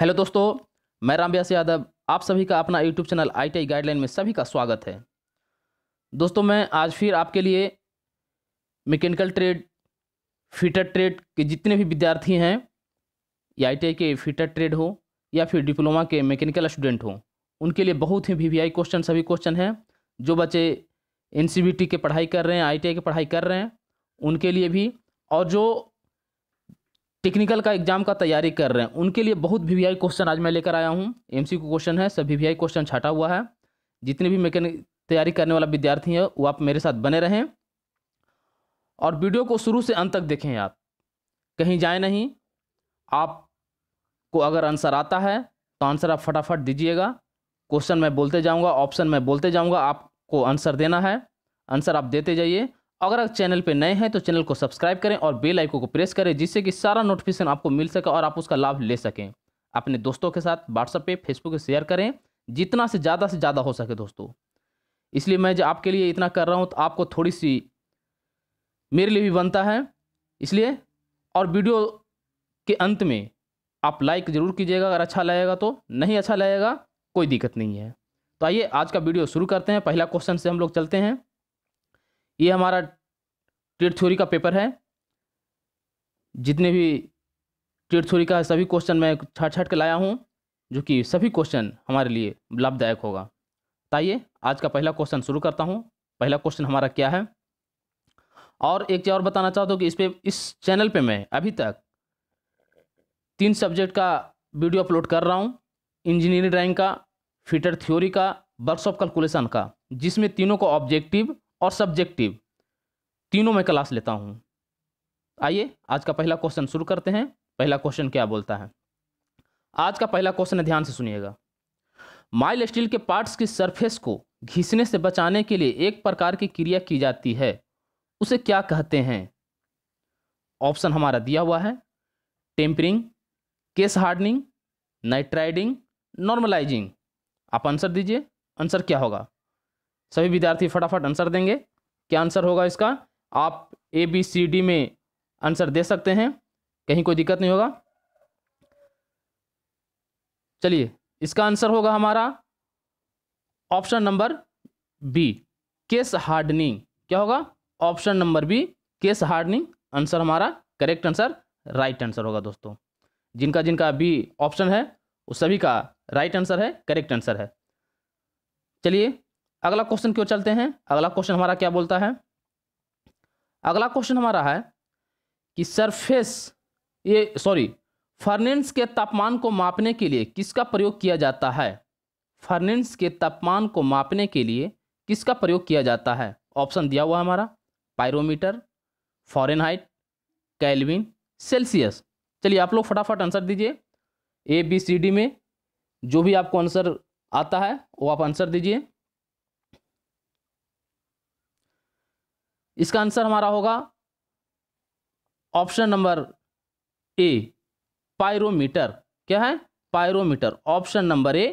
hello दोस्तों मैं राम व्यास यादव आप सभी का अपना यूट्यूब चैनल आईटीआई गाइडलाइन में सभी का स्वागत है दोस्तों मैं आज फिर आपके लिए मैकेनिकल ट्रेड फिटर ट्रेड के जितने भी विद्यार्थी हैं या आई के फिटर ट्रेड हो या फिर डिप्लोमा के मैकेनिकल स्टूडेंट हो उनके लिए बहुत ही वी वी क्वेश्चन सभी क्वेश्चन हैं जो बच्चे एन के पढ़ाई कर रहे हैं आई की पढ़ाई कर रहे हैं उनके लिए भी और जो टेक्निकल का एग्जाम का तैयारी कर रहे हैं उनके लिए बहुत वी वी क्वेश्चन आज मैं लेकर आया हूँ एम क्वेश्चन है सब वी क्वेश्चन छाटा हुआ है जितने भी मैकेनिक तैयारी करने वाला विद्यार्थी है वो आप मेरे साथ बने रहें और वीडियो को शुरू से अंत तक देखें आप कहीं जाए नहीं आप को अगर आंसर आता है तो आंसर आप फटाफट दीजिएगा क्वेश्चन मैं बोलते जाऊंगा ऑप्शन मैं बोलते जाऊंगा आपको आंसर देना है आंसर आप देते जाइए अगर आप चैनल पर नए हैं तो चैनल को सब्सक्राइब करें और बेल आइकन को प्रेस करें जिससे कि सारा नोटिफिकेशन आपको मिल सके और आप उसका लाभ ले सकें अपने दोस्तों के साथ व्हाट्सएप पे फेसबुक पे शेयर करें जितना से ज़्यादा से ज़्यादा हो सके दोस्तों इसलिए मैं जो आपके लिए इतना कर रहा हूँ तो आपको थोड़ी सी मेरे लिए भी बनता है इसलिए और वीडियो के अंत में आप लाइक ज़रूर कीजिएगा अगर अच्छा लगेगा तो नहीं अच्छा लगेगा कोई दिक्कत नहीं है तो आइए आज का वीडियो शुरू करते हैं पहला क्वेश्चन से हम लोग चलते हैं ये हमारा टेट थ्योरी का पेपर है जितने भी टेट थ्योरी का सभी क्वेश्चन मैं छाट छाट के लाया हूँ जो कि सभी क्वेश्चन हमारे लिए लाभदायक होगा आइए आज का पहला क्वेश्चन शुरू करता हूँ पहला क्वेश्चन हमारा क्या है और एक चीज़ और बताना चाहता हूँ कि इस पे इस चैनल पे मैं अभी तक तीन सब्जेक्ट का वीडियो अपलोड कर रहा हूँ इंजीनियरिंग ड्राइंग का फिटर थ्योरी का वर्कशॉप कैलकुलेशन का जिसमें तीनों को ऑब्जेक्टिव और सब्जेक्टिव तीनों में क्लास लेता हूँ आइए आज का पहला क्वेश्चन शुरू करते हैं पहला क्वेश्चन क्या बोलता है आज का पहला क्वेश्चन ध्यान से सुनिएगा माइल स्टील के पार्ट्स की सरफेस को घिसने से बचाने के लिए एक प्रकार की क्रिया की जाती है उसे क्या कहते हैं ऑप्शन हमारा दिया हुआ है tempering case hardening nitriding normalising आप आंसर दीजिए आंसर क्या होगा सभी विद्यार्थी फटाफट आंसर देंगे क्या आंसर होगा इसका आप ए बी सी डी में आंसर दे सकते हैं कहीं कोई दिक्कत नहीं होगा चलिए इसका आंसर होगा हमारा option number B case hardening क्या होगा option number B case hardening answer हमारा करेक्ट आंसर राइट आंसर होगा दोस्तों जिनका जिनका बी ऑप्शन है उस सभी का राइट आंसर है करेक्ट आंसर है चलिए अगला क्वेश्चन क्यों चलते हैं अगला क्वेश्चन हमारा क्या बोलता है अगला क्वेश्चन हमारा है कि सरफेस ये सॉरी फर्नेंस के तापमान को मापने के लिए किसका प्रयोग किया जाता है फर्नेंस के तापमान को मापने के लिए किसका प्रयोग किया जाता है ऑप्शन दिया हुआ हमारा पायरोमीटर फॉरेनहाइट कैलविन सेल्सियस चलिए आप लोग फटाफट आंसर दीजिए ए बी सी डी में जो भी आपको आंसर आता है वो आप आंसर दीजिए इसका आंसर हमारा होगा ऑप्शन नंबर ए पायरोमीटर क्या है pyrometer option number A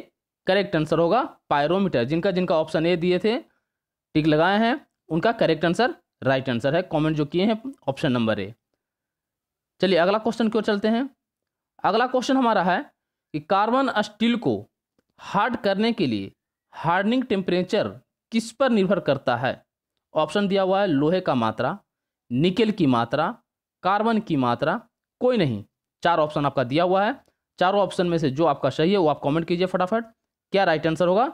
correct answer होगा पायरोमीटर जिनका जिनका ऑप्शन ए दिए थे टिक लगाए हैं उनका करेक्ट आंसर राइट आंसर है कमेंट जो किए हैं ऑप्शन नंबर ए चलिए अगला क्वेश्चन क्यों चलते हैं अगला क्वेश्चन हमारा है कि कार्बन स्टील को हार्ड करने के लिए हार्डनिंग टेम्परेचर किस पर निर्भर करता है ऑप्शन दिया हुआ है लोहे का मात्रा निकेल की मात्रा कार्बन की मात्रा कोई नहीं चार ऑप्शन आपका दिया हुआ है चारों ऑप्शन में से जो आपका सही है वो आप कमेंट कीजिए फटाफट क्या राइट आंसर होगा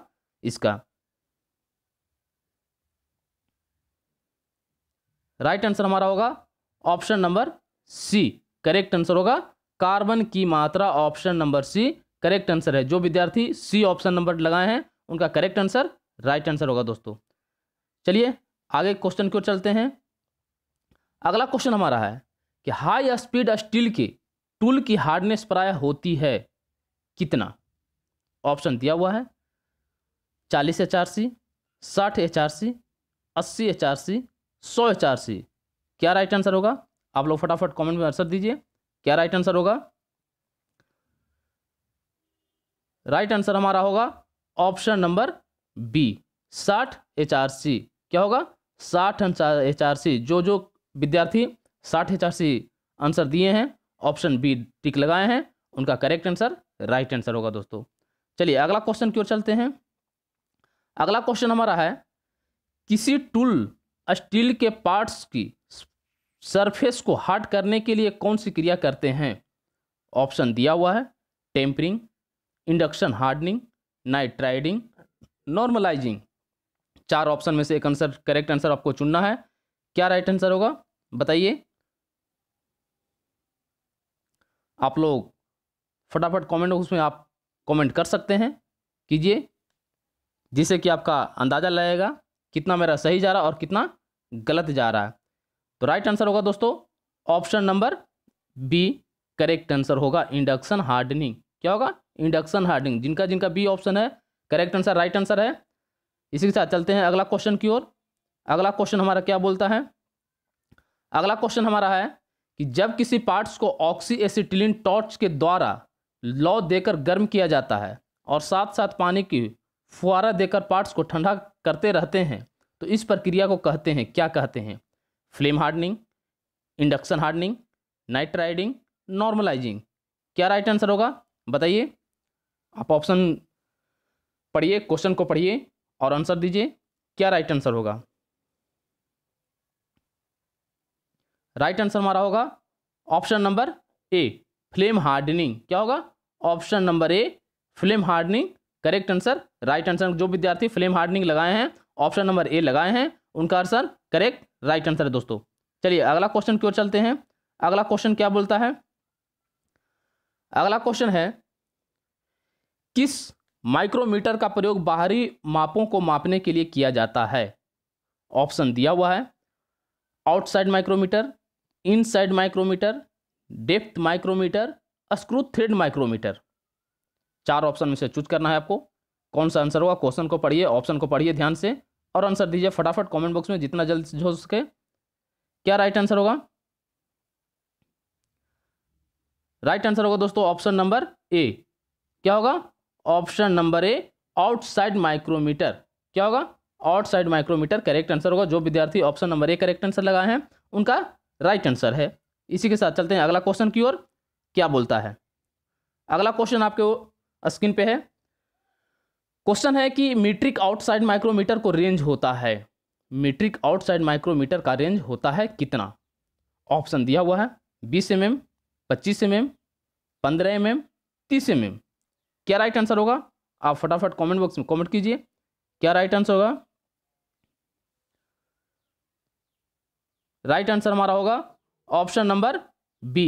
इसका राइट आंसर हमारा होगा option number C correct answer होगा कार्बन की मात्रा option number C correct answer है जो विद्यार्थी सी ऑप्शन नंबर लगाए हैं उनका करेक्ट आंसर राइट आंसर होगा दोस्तों चलिए आगे क्वेश्चन क्यों चलते हैं अगला क्वेश्चन हमारा है कि हाई स्पीड स्टील के टूल की हार्डनेस प्राय होती है कितना ऑप्शन दिया हुआ है चालीस एच आर सी साठ एच आर सी अस्सी एच आर सी सौ एच आर सी क्या राइट आंसर होगा आप लोग फटाफट कमेंट में आंसर दीजिए क्या राइट आंसर होगा राइट आंसर हमारा होगा ऑप्शन नंबर बी साठ एच आर सी क्या होगा साठ एच आर सी जो जो विद्यार्थी साठ एच आर सी आंसर दिए हैं ऑप्शन बी टिक लगाए हैं उनका करेक्ट आंसर राइट आंसर होगा दोस्तों चलिए अगला क्वेश्चन की ओर चलते हैं अगला क्वेश्चन हमारा है किसी टूल स्टील के पार्ट्स की सरफेस को हार्ड करने के लिए कौन सी क्रिया करते हैं ऑप्शन दिया हुआ है tempering induction hardening nitriding normalising चार ऑप्शन में से एक आंसर करेक्ट आंसर आपको चुनना है क्या राइट आंसर होगा बताइए आप लोग फटाफट कमेंट उसमें आप कमेंट कर सकते हैं कीजिए जिससे कि आपका अंदाज़ा लगेगा कितना मेरा सही जा रहा और कितना गलत जा रहा है तो राइट आंसर होगा दोस्तों option number B correct answer होगा इंडक्शन हार्डनिंग क्या होगा इंडक्शन हार्डनिंग जिनका जिनका बी ऑप्शन है करेक्ट आंसर राइट आंसर है इसी के साथ चलते हैं अगला क्वेश्चन की ओर अगला क्वेश्चन हमारा क्या बोलता है अगला क्वेश्चन हमारा है कि जब किसी पार्ट्स को ऑक्सी एसिटिलिन टॉर्च के द्वारा लौ देकर गर्म किया जाता है और साथ साथ पानी की फुहारा देकर पार्ट्स को ठंडा करते रहते हैं तो इस प्रक्रिया को कहते हैं क्या कहते हैं flame hardening induction hardening nitriding normalising क्या राइट आंसर होगा बताइए आप ऑप्शन पढ़िए क्वेश्चन को पढ़िए और आंसर दीजिए क्या राइट आंसर होगा राइट आंसर हमारा होगा option number A flame hardening क्या होगा option number A flame hardening correct answer right answer जो विद्यार्थी फ्लेम हार्डनिंग लगाए हैं ऑप्शन नंबर ए लगाए हैं उनका आंसर करेक्ट राइट आंसर है दोस्तों चलिए अगला क्वेश्चन की ओर चलते हैं अगला क्वेश्चन क्या बोलता है अगला क्वेश्चन है किस माइक्रोमीटर का प्रयोग बाहरी मापों को मापने के लिए किया जाता है ऑप्शन दिया हुआ है outside micrometer inside micrometer depth micrometer screw thread micrometer चार ऑप्शन में से चूज करना है आपको कौन सा आंसर होगा क्वेश्चन को पढ़िए ऑप्शन को पढ़िए ध्यान से और आंसर दीजिए फटाफट कमेंट बॉक्स में जितना जल्द हो सके क्या राइट आंसर होगा राइट आंसर होगा दोस्तों ऑप्शन नंबर ए क्या होगा option number A outside micrometer क्या होगा आउटसाइड माइक्रोमीटर करेक्ट आंसर होगा जो विद्यार्थी option number A correct answer लगाए हैं उनका राइट आंसर है इसी के साथ चलते हैं अगला क्वेश्चन की ओर क्या बोलता है अगला क्वेश्चन आपके स्क्रीन पे है क्वेश्चन है कि मीट्रिक आउटसाइड माइक्रोमीटर को रेंज होता है मीट्रिक आउटसाइड माइक्रोमीटर का रेंज होता है कितना ऑप्शन दिया हुआ है बीस एम mm, एम पच्चीस एम mm, एम पंद्रह एम mm, एम तीस एम एम क्या राइट आंसर होगा आप फटाफट कमेंट बॉक्स में कमेंट कीजिए क्या राइट आंसर होगा राइट आंसर हमारा होगा ऑप्शन नंबर बी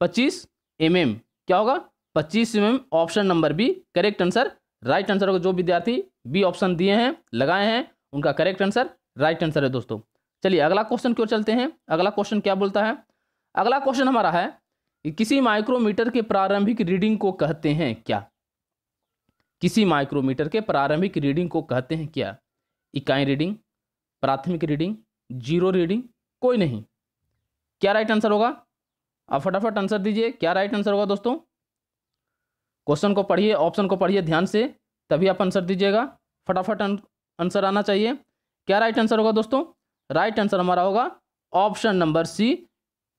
पच्चीस एम एम क्या होगा पच्चीस M M option number B correct answer right answer होगा जो विद्यार्थी बी ऑप्शन दिए हैं लगाए हैं उनका करेक्ट आंसर राइट आंसर है दोस्तों चलिए अगला क्वेश्चन क्यों चलते हैं अगला क्वेश्चन क्या बोलता है अगला क्वेश्चन हमारा है किसी माइक्रोमीटर के प्रारंभिक रीडिंग को कहते हैं क्या किसी माइक्रोमीटर के प्रारंभिक रीडिंग को कहते हैं क्या इकाई रीडिंग प्राथमिक रीडिंग जीरो रीडिंग कोई नहीं क्या राइट आंसर होगा आप फटाफट आंसर दीजिए क्या राइट आंसर होगा दोस्तों क्वेश्चन को पढ़िए ऑप्शन को पढ़िए ध्यान से तभी आप आंसर दीजिएगा फटाफट आंसर आना चाहिए क्या राइट आंसर होगा दोस्तों राइट आंसर हमारा होगा ऑप्शन नंबर सी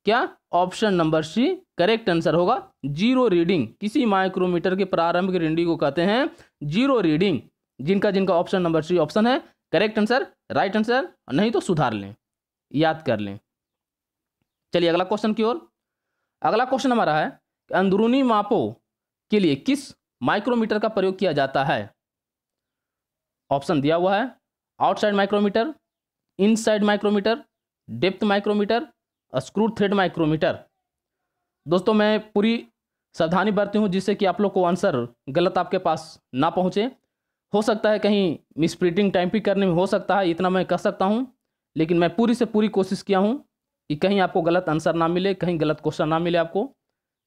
क्या option number C correct answer होगा जीरो रीडिंग किसी माइक्रोमीटर के प्रारंभिक रीडिंग को कहते हैं जीरो रीडिंग जिनका जिनका ऑप्शन नंबर थ्री ऑप्शन है करेक्ट आंसर राइट आंसर नहीं तो सुधार लें याद कर लें चलिए अगला क्वेश्चन की ओर अगला क्वेश्चन हमारा है अंदरूनी मापों के लिए किस माइक्रोमीटर का प्रयोग किया जाता है ऑप्शन दिया हुआ है outside micrometer inside micrometer depth micrometer screw thread micrometer दोस्तों मैं पूरी सावधानी बरती हूँ जिससे कि आप लोग को आंसर गलत आपके पास ना पहुँचे हो सकता है कहीं मिस प्रिंटिंग टाइम भी करने में हो सकता है इतना मैं कह सकता हूँ लेकिन मैं पूरी से पूरी कोशिश किया हूँ कि कहीं आपको गलत आंसर ना मिले कहीं गलत क्वेश्चन ना मिले आपको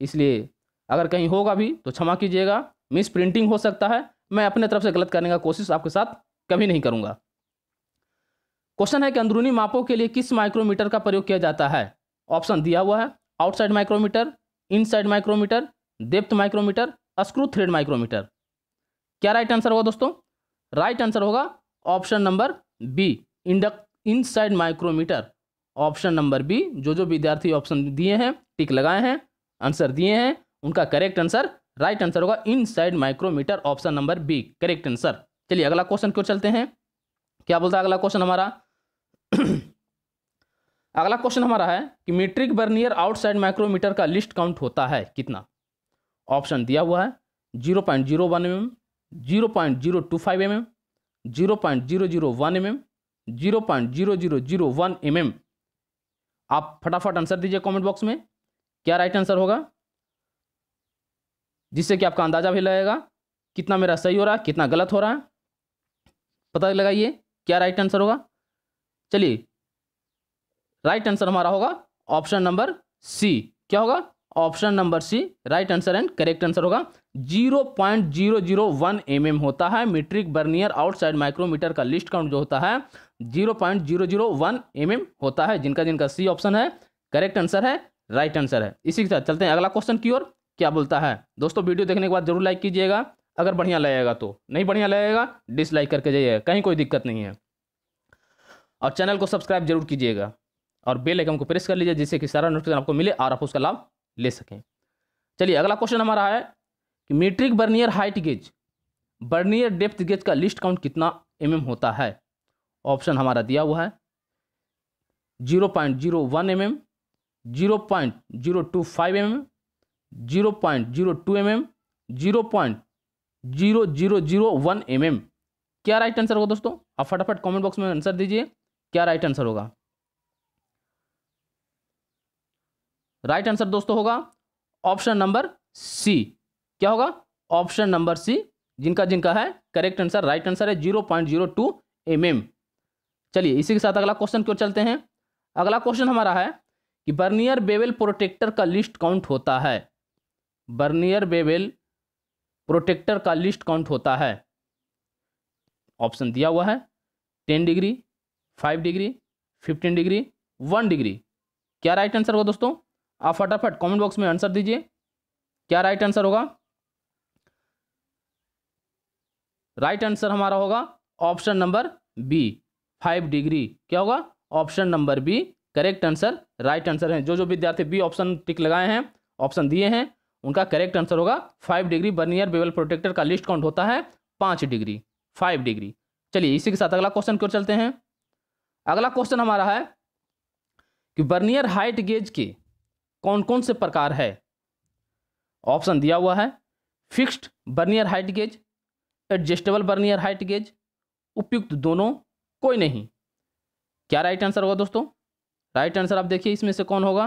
इसलिए अगर कहीं होगा भी तो क्षमा कीजिएगा मिस प्रिंटिंग हो सकता है मैं अपने तरफ से गलत करने का कोशिश आपके साथ कभी नहीं करूँगा क्वेश्चन है कि अंदरूनी मापों के लिए किस माइक्रोमीटर का प्रयोग किया जाता है ऑप्शन दिया हुआ है outside micrometer inside micrometer depth micrometer screw thread micrometer क्या राइट आंसर होगा दोस्तों राइट आंसर होगा ऑप्शन नंबर बी इंडक inside micrometer option number B जो जो विद्यार्थी ऑप्शन दिए हैं टिक लगाए हैं आंसर दिए हैं उनका करेक्ट आंसर राइट आंसर होगा inside micrometer option number B correct answer चलिए अगला क्वेश्चन क्यों चलते हैं क्या बोलता है अगला क्वेश्चन हमारा अगला क्वेश्चन हमारा है कि मीट्रिक बर्नियर आउटसाइड माइक्रोमीटर का लिस्ट काउंट होता है कितना ऑप्शन दिया हुआ है zero point zero one M M zero point zero two five M M zero point zero zero one M M zero point zero zero zero one M M आप फटाफट answer दीजिए comment box में क्या right answer होगा जिससे कि आपका अंदाज़ा भी लगेगा कितना मेरा सही हो रहा है कितना गलत हो रहा है पता लगाइए क्या राइट आंसर होगा चलिए राइट आंसर हमारा होगा ऑप्शन नंबर सी क्या होगा option number C right answer and correct answer होगा 0.001 mm होता है मीट्रिक बर्नियर आउटसाइड माइक्रोमीटर का लिस्ट काउंट जो होता है 0.001 mm होता है जिनका जिनका सी ऑप्शन है करेक्ट आंसर है राइट आंसर है इसी के साथ चलते हैं अगला क्वेश्चन की ओर क्या बोलता है दोस्तों वीडियो देखने के बाद जरूर लाइक कीजिएगा अगर बढ़िया लगेगा तो नहीं बढ़िया लगेगा डिसलाइक करके जाइएगा कहीं कोई दिक्कत नहीं है और चैनल को सब्सक्राइब जरूर कीजिएगा और बेल आइकन को प्रेस कर लीजिए जिससे कि सारा नोटिफिकेशन आपको मिले और आप उसका लाभ ले सकें चलिए अगला क्वेश्चन हमारा है कि metric vernier height gauge vernier depth gauge का लिस्ट काउंट कितना एम mm होता है ऑप्शन हमारा दिया हुआ है zero point zero one M M zero point zero two five M M zero point zero two M M zero point zero zero zero one M M क्या right answer होगा दोस्तों आप फटाफट कमेंट बॉक्स में answer दीजिए क्या right answer होगा right answer दोस्तों होगा ऑप्शन नंबर सी क्या होगा ऑप्शन नंबर सी जिनका जिनका है करेक्ट आंसर राइट आंसर है zero point zero two M M चलिए इसी के साथ अगला क्वेश्चन क्यों चलते हैं अगला क्वेश्चन हमारा है कि बर्नियर बेवेल प्रोटेक्टर का लिस्ट काउंट होता है बर्नियर बेवेल प्रोटेक्टर का लिस्ट काउंट होता है ऑप्शन दिया हुआ है ten degree five degree fifteen degree one degree क्या राइट आंसर होगा दोस्तों आप फटाफट कमेंट बॉक्स में आंसर दीजिए क्या राइट आंसर होगा राइट आंसर हमारा होगा option number B five degree क्या होगा option number B correct answer right answer है जो जो विद्यार्थी बी ऑप्शन टिक लगाए हैं ऑप्शन दिए हैं उनका करेक्ट आंसर होगा five degree vernier bevel protractor का लिस्ट काउंट होता है पाँच डिग्री फाइव डिग्री चलिए इसी के साथ अगला क्वेश्चन क्यों चलते हैं अगला क्वेश्चन हमारा है कि बर्नियर हाइट गेज के कौन कौन से प्रकार है ऑप्शन दिया हुआ है fixed vernier height gauge adjustable vernier height gauge उपयुक्त दोनों कोई नहीं क्या राइट आंसर होगा दोस्तों राइट आंसर आप देखिए इसमें से कौन होगा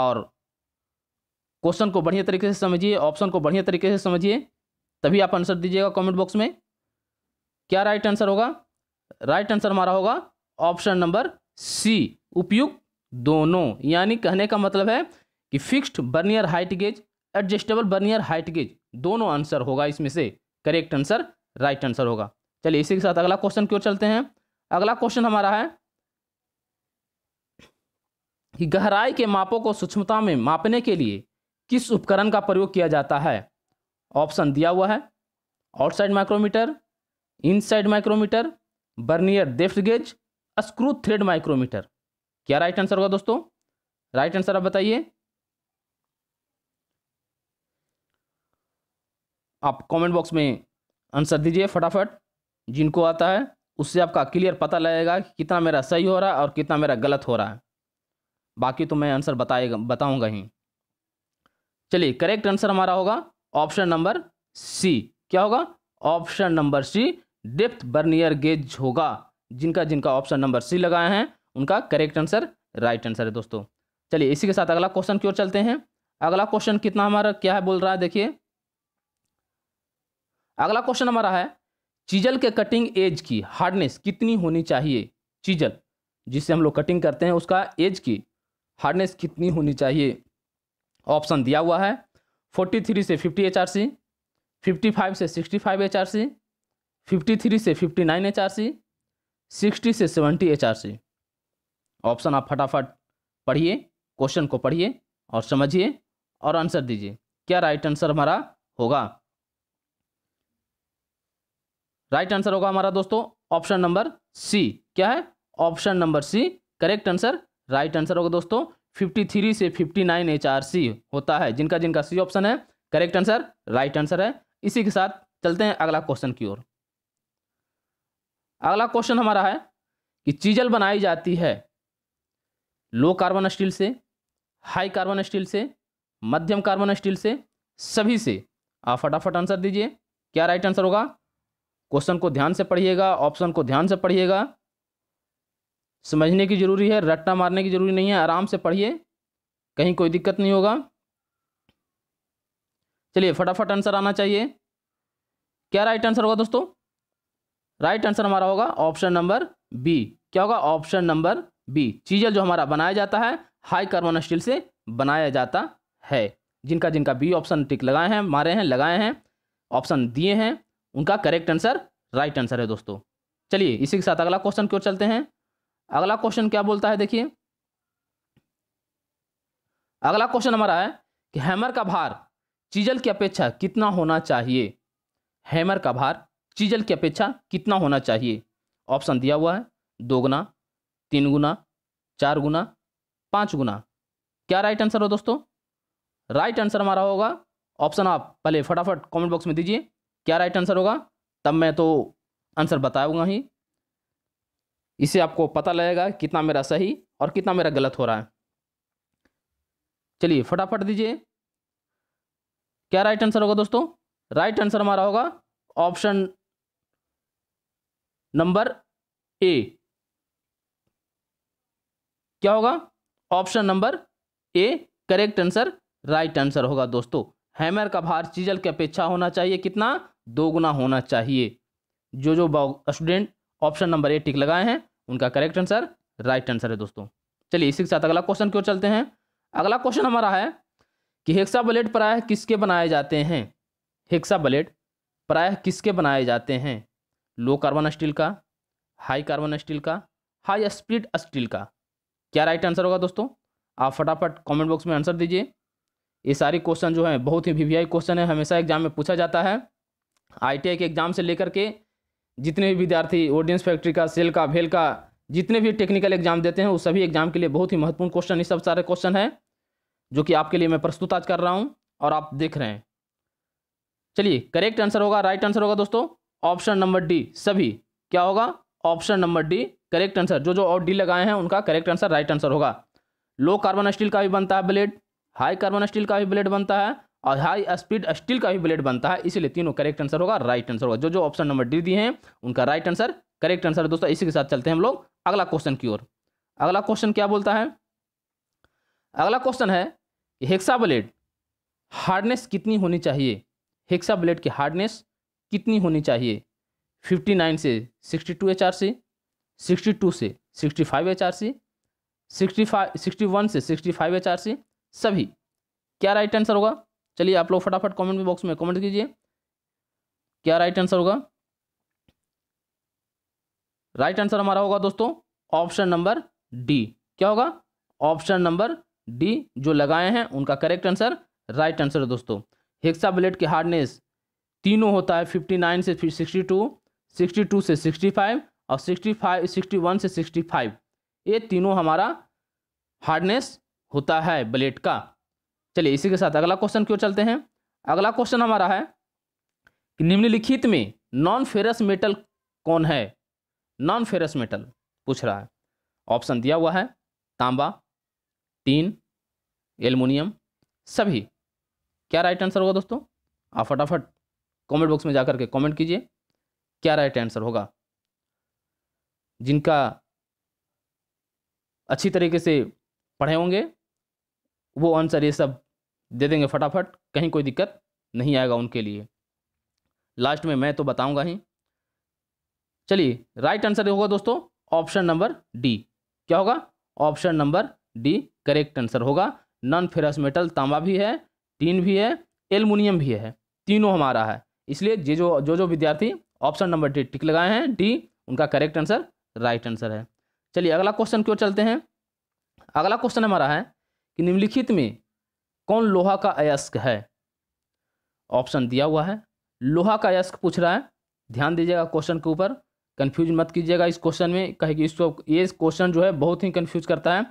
और क्वेश्चन को बढ़िया तरीके से समझिए ऑप्शन को बढ़िया तरीके से समझिए तभी आप आंसर दीजिएगा कमेंट बॉक्स में क्या राइट आंसर होगा राइट आंसर हमारा होगा ऑप्शन नंबर सी उपयुक्त दोनों यानी कहने का मतलब है कि fixed vernier height gauge adjustable vernier height gauge दोनों आंसर होगा इसमें से करेक्ट आंसर राइट आंसर होगा चलिए इसी के साथ अगला क्वेश्चन की ओर चलते हैं अगला क्वेश्चन हमारा है कि गहराई के मापों को सूक्ष्मता में मापने के लिए किस उपकरण का प्रयोग किया जाता है ऑप्शन दिया हुआ है outside micrometer inside micrometer vernier depth gauge screw thread micrometer क्या राइट आंसर होगा दोस्तों राइट आंसर आप बताइए आप कमेंट बॉक्स में आंसर दीजिए फटाफट जिनको आता है उससे आपका क्लियर पता लगेगा कि कितना मेरा सही हो रहा है और कितना मेरा गलत हो रहा है बाकी तो मैं आंसर बताएगा बताऊंगा ही चलिए करेक्ट आंसर हमारा होगा ऑप्शन नंबर सी क्या होगा option number C depth vernier gauge होगा जिनका जिनका ऑप्शन नंबर सी लगाए हैं उनका करेक्ट आंसर राइट आंसर है दोस्तों चलिए इसी के साथ अगला क्वेश्चन की ओर चलते हैं अगला क्वेश्चन कितना हमारा क्या है बोल रहा है देखिए अगला क्वेश्चन हमारा है चीजल के कटिंग एज की हार्डनेस कितनी होनी चाहिए चीजल जिससे हम लोग कटिंग करते हैं उसका एज की हार्डनेस कितनी होनी चाहिए ऑप्शन दिया हुआ है फोर्टी थ्री से fifty H R C fifty five से sixty five H R C fifty three से fifty nine H R C sixty से seventy H R C option आप फटाफट पढ़िए क्वेश्चन को पढ़िए और समझिए और आंसर दीजिए क्या राइट आंसर हमारा होगा राइट आंसर होगा हमारा दोस्तों ऑप्शन नंबर सी क्या है option number C correct answer right answer होगा दोस्तों 53 से 59 सी होता है जिनका जिनका सी ऑप्शन है करेक्ट आंसर राइट आंसर है इसी के साथ चलते हैं अगला क्वेश्चन की ओर अगला क्वेश्चन हमारा है कि चीजल बनाई जाती है लो कार्बन स्टील से हाई कार्बन स्टील से मध्यम कार्बन स्टील से सभी से आप फटाफट आंसर दीजिए क्या राइट आंसर होगा क्वेश्चन को ध्यान से पढ़िएगा ऑप्शन को ध्यान से पढ़िएगा समझने की जरूरी है रट्टा मारने की जरूरी नहीं है आराम से पढ़िए कहीं कोई दिक्कत नहीं होगा चलिए फटाफट आंसर आना चाहिए क्या राइट आंसर होगा दोस्तों राइट आंसर हमारा होगा ऑप्शन नंबर बी क्या होगा ऑप्शन नंबर बी चीजल जो हमारा बनाया जाता है हाई कार्बन स्टील से बनाया जाता है जिनका जिनका बी ऑप्शन टिक लगाए हैं मारे हैं लगाए हैं ऑप्शन दिए हैं उनका करेक्ट आंसर राइट आंसर है दोस्तों चलिए इसी के साथ अगला क्वेश्चन की ओर चलते हैं अगला क्वेश्चन क्या बोलता है देखिए अगला क्वेश्चन हमारा है कि हैमर का भार चीजल की अपेक्षा कितना होना चाहिए हैमर का भार चीजल की अपेक्षा कितना होना चाहिए ऑप्शन दिया हुआ है दोगुना तीन गुना चार गुना पाँच गुना क्या राइट आंसर हो दोस्तों राइट आंसर हमारा होगा ऑप्शन आप पहले फटाफट कमेंट बॉक्स में दीजिए क्या राइट आंसर होगा तब मैं तो आंसर बताऊंगा ही इससे आपको पता लगेगा कितना मेरा सही और कितना मेरा गलत हो रहा है चलिए फटाफट दीजिए क्या राइट आंसर होगा दोस्तों राइट आंसर हमारा होगा ऑप्शन नंबर ए क्या होगा option number A correct answer right answer होगा दोस्तों हैमर का भार चीजल की अपेक्षा होना चाहिए कितना दोगुना होना चाहिए जो जो student option number A tick लगाए हैं उनका करेक्ट आंसर राइट आंसर है दोस्तों चलिए इसी के साथ अगला क्वेश्चन क्यों चलते हैं अगला क्वेश्चन हमारा है कि हेक्सा बलेट प्रायः किसके बनाए जाते हैं हेक्सा बलेट प्राय किसके बनाए जाते हैं लो कार्बन स्टील का हाई कार्बन स्टील का हाई स्प्लिट स्टील का क्या राइट आंसर होगा दोस्तों आप फटाफट कमेंट बॉक्स में आंसर दीजिए ये सारी क्वेश्चन जो है बहुत ही वी क्वेश्चन है हमेशा एग्जाम में पूछा जाता है आईटीआई के एग्जाम से लेकर के जितने भी विद्यार्थी ऑडियंस फैक्ट्री का सेल का भेल का जितने भी टेक्निकल एग्जाम देते हैं वो सभी एग्जाम के लिए बहुत ही महत्वपूर्ण क्वेश्चन ये सब सारे क्वेश्चन है जो कि आपके लिए मैं प्रस्तुत आज कर रहा हूँ और आप देख रहे हैं चलिए करेक्ट आंसर होगा राइट आंसर होगा दोस्तों ऑप्शन नंबर डी सभी क्या होगा option number D correct answer जो जो और डी लगाए हैं उनका करेक्ट आंसर राइट आंसर होगा लो कार्बन स्टील का भी बनता है ब्लेड हाई कार्बन स्टील का भी ब्लेड बनता है और हाई स्पीड स्टील का भी ब्लेड बनता है इसलिए तीनों करेक्ट आंसर होगा राइट आंसर होगा जो जो ऑप्शन नंबर डी दिए हैं उनका राइट आंसर करेक्ट आंसर दोस्तों इसी के साथ चलते हैं हम लोग अगला क्वेश्चन की ओर अगला क्वेश्चन क्या बोलता है अगला क्वेश्चन है कि हेक्सा ब्लेड हार्डनेस कितनी होनी चाहिए हेक्सा ब्लेड की हार्डनेस कितनी होनी चाहिए 59 से 62 two H R C sixty two से sixty five H R C sixty five sixty one से sixty five H R C सभी क्या राइट आंसर होगा चलिए आप लोग फटाफट कमेंट बॉक्स में कमेंट कीजिए क्या राइट आंसर होगा राइट आंसर हमारा होगा दोस्तों ऑप्शन नंबर डी क्या होगा ऑप्शन नंबर डी जो लगाए हैं उनका करेक्ट आंसर राइट आंसर है दोस्तों हेक्सा ब्लेड की हार्डनेस तीनों होता है फिफ्टी नाइन से सिक्सटी टू सिक्सटी टू से सिक्सटी फाइव और सिक्सटी फाइव सिक्सटी वन से सिक्सटी फाइव ये तीनों हमारा हार्डनेस होता है ब्लेड का चलिए इसी के साथ अगला क्वेश्चन क्यों चलते हैं अगला क्वेश्चन हमारा है कि निम्नलिखित में नॉन फेरस मेटल कौन है नॉन फेरस मेटल पूछ रहा है ऑप्शन दिया हुआ है तांबा टीन एल्युमिनियम सभी क्या राइट आंसर होगा दोस्तों आप फटाफट कमेंट बॉक्स में जाकर के कमेंट कीजिए क्या राइट आंसर होगा जिनका अच्छी तरीके से पढ़े होंगे वो आंसर ये सब दे देंगे फटाफट कहीं कोई दिक्कत नहीं आएगा उनके लिए लास्ट में मैं तो बताऊंगा ही चलिए राइट आंसर होगा दोस्तों ऑप्शन नंबर डी क्या होगा option number D correct answer होगा नॉन फेरस मेटल तांबा भी है टीन भी है एल्युमिनियम भी है तीनों हमारा है इसलिए जो जो जो विद्यार्थी ऑप्शन नंबर डी टिक लगाए हैं डी उनका करेक्ट आंसर राइट आंसर है चलिए अगला क्वेश्चन क्यों चलते हैं अगला क्वेश्चन हमारा है कि निम्नलिखित में कौन लोहा का अयस्क है ऑप्शन दिया हुआ है लोहा का अयस्क पूछ रहा है ध्यान दीजिएगा क्वेश्चन के ऊपर कन्फ्यूज मत कीजिएगा इस क्वेश्चन में कहे कि इसको ये क्वेश्चन जो है बहुत ही कन्फ्यूज करता है